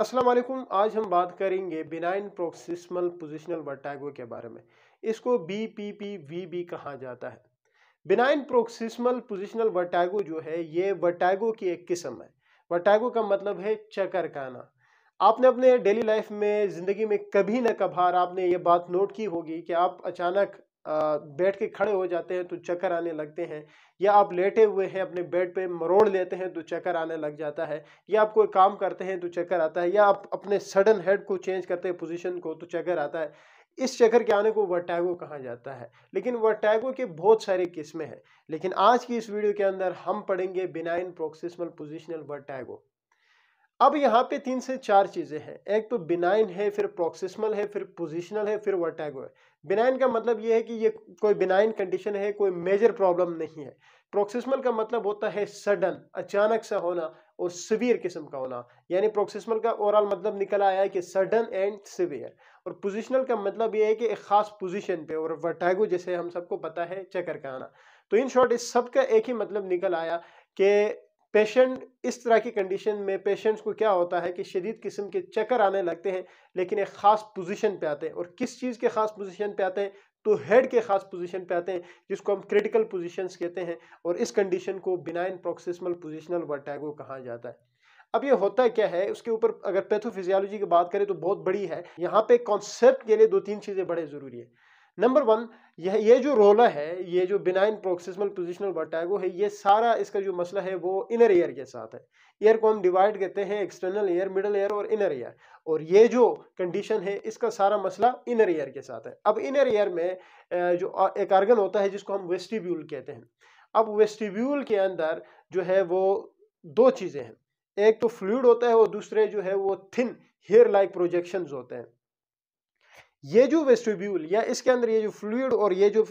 अस्सलाम वालेकुम आज हम बात करेंगे बिनाइन प्रोक्सिमल पोजिशनल वर्टैगो के बारे में इसको बी पी पी वी भी कहा जाता है बिनाइन प्रोक्सिमल पोजिशनल वर्टैगो जो है ये वर्टैगो की एक किस्म है वर्टैगो का मतलब है चक्कर काना आपने अपने डेली लाइफ में ज़िंदगी में कभी ना कभार आपने ये बात नोट की होगी कि आप अचानक बैठ के खड़े हो जाते हैं तो चक्कर आने लगते हैं या आप लेटे हुए हैं अपने बेड पे मरोड़ लेते हैं तो चक्कर आने लग जाता है या आप कोई काम करते हैं तो चक्कर आता है या आप अपने सडन हेड को चेंज करते हैं पोजीशन को तो चक्कर आता है इस चक्कर के आने को वर्टैगो कहा जाता है लेकिन वर्टैगो के बहुत सारे किस्में हैं लेकिन आज की इस वीडियो के अंदर हम पढ़ेंगे बिनाइन प्रोक्सिसमल पोजिशनल वर्टैगो अब यहाँ पे तीन से चार चीज़ें हैं एक तो बिनाइन है फिर प्रोक्सिसमल है फिर पोजिशनल है फिर वर्टैगो है बिनाइन का मतलब ये है कि ये कोई बिनाइन कंडीशन है कोई मेजर प्रॉब्लम नहीं है प्रोक्सिसमल का मतलब होता है सडन अचानक सा होना और सिवियर किस्म का होना यानी प्रोक्सिसमल का ओवरऑल मतलब निकल आया है कि सडन एंड सिवियर और पोजिशनल का मतलब ये है कि एक ख़ास पोजिशन पे और वर्टैगो जैसे हम सबको पता है चक्कर का आना तो इन शॉर्ट इस सब का एक ही मतलब निकल आया कि पेशेंट इस तरह की कंडीशन में पेशेंट्स को क्या होता है कि शदीद किस्म के चक्कर आने लगते हैं लेकिन एक ख़ास पोजीशन पे आते हैं और किस चीज़ के ख़ास पोजीशन पे आते हैं तो हेड के ख़ास पोजीशन पे आते हैं जिसको हम क्रिटिकल पोजीशंस कहते हैं और इस कंडीशन को बिनाइन प्रोक्सिसमल पोजिशनल वर्टैगो कहा जाता है अब ये होता क्या है उसके ऊपर अगर पैथोफिजियोलॉजी की बात करें तो बहुत बड़ी है यहाँ पर कॉन्सेप्ट के लिए दो तीन चीज़ें बड़े ज़रूरी है नंबर वन यह ये जो रोलर है ये जो बिनाइन प्रोक्सिमल पोजिशनल वर्टैगो है ये सारा इसका जो मसला है वो इनर ईयर के साथ है ईयर को हम डिवाइड करते हैं एक्सटर्नल ईयर मिडल ईयर और इनर ईयर और ये जो कंडीशन है इसका सारा मसला इनर ईयर के साथ है अब इनर ईयर में जो एक आर्गन होता है जिसको हम वेस्टिब्यूल कहते हैं अब वेस्टिब्यूल के अंदर जो है वो दो चीज़ें हैं एक तो फ्लूड होता है और दूसरे जो है वो थिन हेयर लाइक प्रोजेक्शन होते हैं ये जो वेस्टिब्यूल या इसके अंदर ये जो फ्लूड और ये जो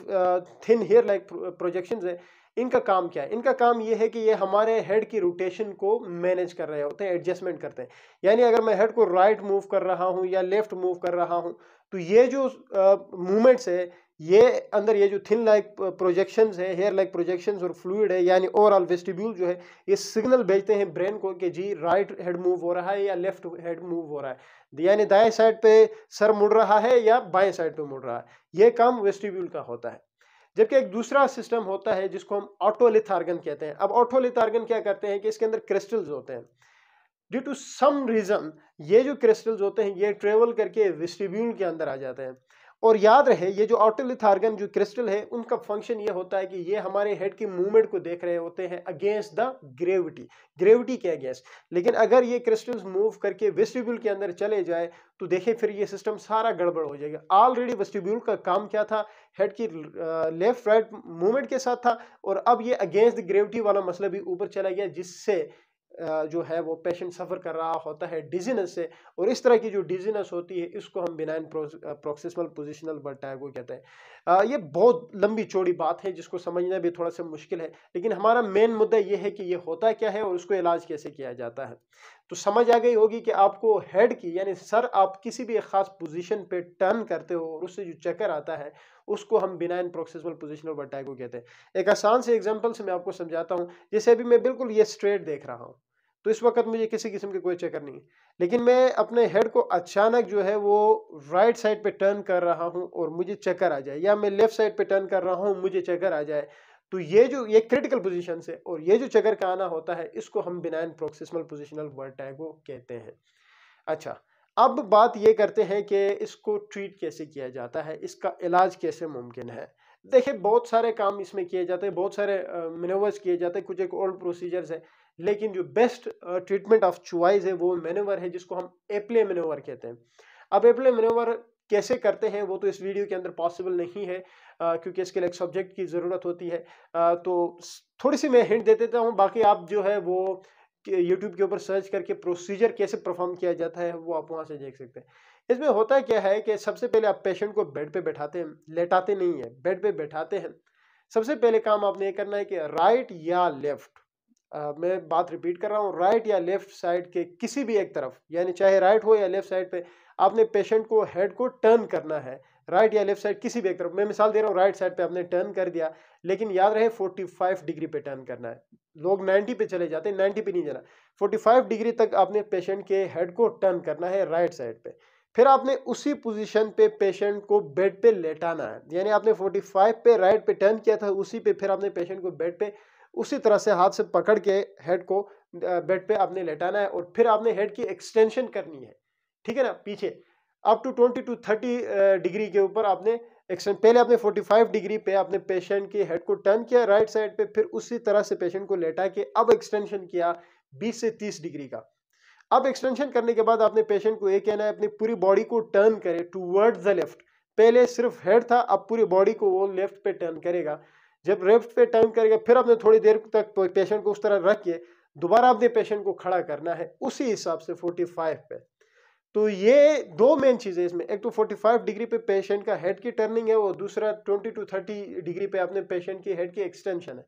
थिन हेयर लाइक प्रोजेक्शन है इनका काम क्या है इनका काम ये है कि ये हमारे हेड की रोटेशन को मैनेज कर रहे होते हैं एडजस्टमेंट करते हैं यानी अगर मैं हेड को राइट right मूव कर रहा हूँ या लेफ्ट मूव कर रहा हूँ तो ये जो मूवमेंट्स है ये अंदर ये जो थिन लाइक प्रोजेक्शंस है हेयर लाइक प्रोजेक्शंस और फ्लूड है यानी ओवरऑल वेस्टिब्यूल जो है ये सिग्नल भेजते हैं ब्रेन को कि जी राइट हेड मूव हो रहा है या लेफ्ट हेड मूव हो रहा है यानी दाएं साइड पे सर मुड़ रहा है या बाएं साइड पे मुड़ रहा है ये काम वेस्टिब्यूल का होता है जबकि एक दूसरा सिस्टम होता है जिसको हम ऑटोलिथार्गन कहते हैं अब ऑटोलिथार्गन क्या करते हैं कि इसके अंदर क्रिस्टल्स होते हैं ड्यू टू सम रीज़न ये जो क्रिस्टल्स होते हैं ये ट्रेवल करके वेस्टिब्यूल के अंदर आ जाते हैं और याद रहे ये जो ऑटोलिथार्गन जो क्रिस्टल है उनका फंक्शन ये होता है कि ये हमारे हेड की मूवमेंट को देख रहे होते हैं अगेंस्ट द ग्रेविटी ग्रेविटी के अगेंस्ट लेकिन अगर ये क्रिस्टल्स मूव करके वेस्टिब्यूल के अंदर चले जाए तो देखें फिर ये सिस्टम सारा गड़बड़ हो जाएगा ऑलरेडी वेस्टिब्यूल का काम क्या था हेड की लेफ्ट राइट मूवमेंट के साथ था और अब ये अगेंस्ट ग्रेविटी वाला मसला भी ऊपर चला गया जिससे जो है वो पेशेंट सफ़र कर रहा होता है डिजीनेस से और इस तरह की जो डिजीनेस होती है इसको हम बिनाइन प्रोक्सिसमल पोजिशनल वर्टाइगो कहते हैं ये बहुत लंबी चौड़ी बात है जिसको समझना भी थोड़ा सा मुश्किल है लेकिन हमारा मेन मुद्दा ये है कि ये होता क्या है और उसको इलाज कैसे किया जाता है तो समझ आ गई होगी कि आपको हेड की यानी सर आप किसी भी एक ख़ास पोजीशन पे टर्न करते हो और उससे जो चक्कर आता है उसको हम बिना इन प्रोक्सेसबल पोजिशनल को कहते हैं एक आसान से एग्जांपल से मैं आपको समझाता हूँ जैसे अभी मैं बिल्कुल ये स्ट्रेट देख रहा हूँ तो इस वक्त मुझे किसी किस्म की कोई चक्कर नहीं है लेकिन मैं अपने हेड को अचानक जो है वो राइट साइड पे टर्न कर रहा हूँ और मुझे चक्कर आ जाए या मैं लेफ्ट साइड पे टर्न कर रहा हूँ मुझे चक्कर आ जाए तो ये जो ये क्रिटिकल पोजिशन से और ये जो चक्कर का आना होता है इसको हम बिनाइन प्रोक्सिसमल पोजिशनल वर्टैगो कहते हैं अच्छा अब बात ये करते हैं कि इसको ट्रीट कैसे किया जाता है इसका इलाज कैसे मुमकिन है देखिए बहुत सारे काम इसमें किए जाते हैं बहुत सारे मिनोवर्स किए जाते हैं कुछ एक ओल्ड प्रोसीजर्स है लेकिन जो बेस्ट ट्रीटमेंट ऑफ चुवाइज है वो मेनोवर है जिसको हम एप्ले मेनोवर कहते हैं अब एप्ले मेनोवर कैसे करते हैं वो तो इस वीडियो के अंदर पॉसिबल नहीं है आ, क्योंकि इसके लिए एक सब्जेक्ट की ज़रूरत होती है आ, तो थोड़ी सी मैं हिंट दे देता हूँ बाकी आप जो है वो यूट्यूब के ऊपर सर्च करके प्रोसीजर कैसे परफॉर्म किया जाता है वो आप वहाँ से देख सकते हैं इसमें होता क्या है कि सबसे पहले आप पेशेंट को बेड पर बैठाते हैं लेटाते नहीं है बेड पर बैठाते हैं सबसे पहले काम आपने ये करना है कि राइट या लेफ्ट मैं बात रिपीट कर रहा हूँ राइट या लेफ्ट साइड के किसी भी एक तरफ यानी चाहे राइट हो या लेफ्ट साइड पे आपने पेशेंट को हेड को टर्न करना है राइट या लेफ्ट साइड किसी भी एक तरफ मैं मिसाल दे रहा हूँ राइट साइड पे आपने टर्न कर दिया लेकिन याद रहे 45 डिग्री पे टर्न करना है लोग 90 पे चले जाते हैं 90 पे नहीं जाना 45 डिग्री तक आपने पेशेंट के हेड को टर्न करना है राइट साइड पे फिर आपने उसी पोजीशन पे पेशेंट को बेड पे लेटाना है यानी आपने 45 पे राइट पे टर्न किया था उसी पे फिर आपने पेशेंट को बेड पे उसी तरह से हाथ से पकड़ के हेड को बेड पे आपने लेटाना है और फिर आपने हेड की एक्सटेंशन करनी है ठीक है ना पीछे up to twenty to thirty degree के ऊपर आपने एक्सटेंड पहले आपने 45 डिग्री पे आपने पेशेंट की हेड को टर्न किया राइट साइड पे फिर उसी तरह से पेशेंट को लेटा के अब एक्सटेंशन किया 20 से 30 डिग्री का अब एक्सटेंशन करने के बाद आपने पेशेंट को ये कहना है अपनी पूरी बॉडी को टर्न करे टू द लेफ्ट पहले सिर्फ हेड था अब पूरी बॉडी को वो लेफ्ट पे टर्न करेगा जब रेफ्ट पे टाइम करेगा फिर आपने थोड़ी देर तक पेशेंट तो को उस तरह रख के दोबारा आपने पेशेंट को खड़ा करना है उसी हिसाब से 45 पे तो ये दो मेन चीज़ें इसमें एक तो 45 डिग्री पे पेशेंट का हेड की टर्निंग है और दूसरा 20 टू 30 डिग्री पे आपने पेशेंट की हेड की एक्सटेंशन है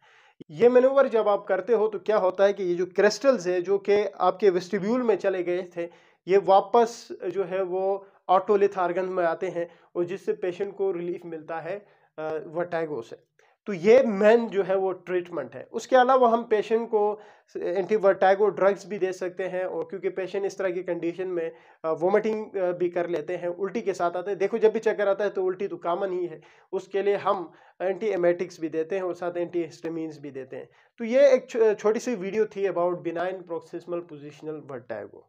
ये मेनोवर जब आप करते हो तो क्या होता है कि ये जो क्रिस्टल्स है जो कि आपके वेस्टिब्यूल में चले गए थे ये वापस जो है वो ऑटोलिथ आर्गन में आते हैं और जिससे पेशेंट को रिलीफ मिलता है वटैगो से तो ये मेन जो है वो ट्रीटमेंट है उसके अलावा हम पेशेंट को एंटीवर्टाइगो ड्रग्स भी दे सकते हैं और क्योंकि पेशेंट इस तरह की कंडीशन में वोमिटिंग भी कर लेते हैं उल्टी के साथ आते हैं देखो जब भी चक्कर आता है तो उल्टी तो कामन ही है उसके लिए हम एंटी एमेटिक्स भी देते हैं और साथ एंटी हिस्टामीन्स भी देते हैं तो ये एक छोटी सी वीडियो थी about benign paroxysmal positional vertigo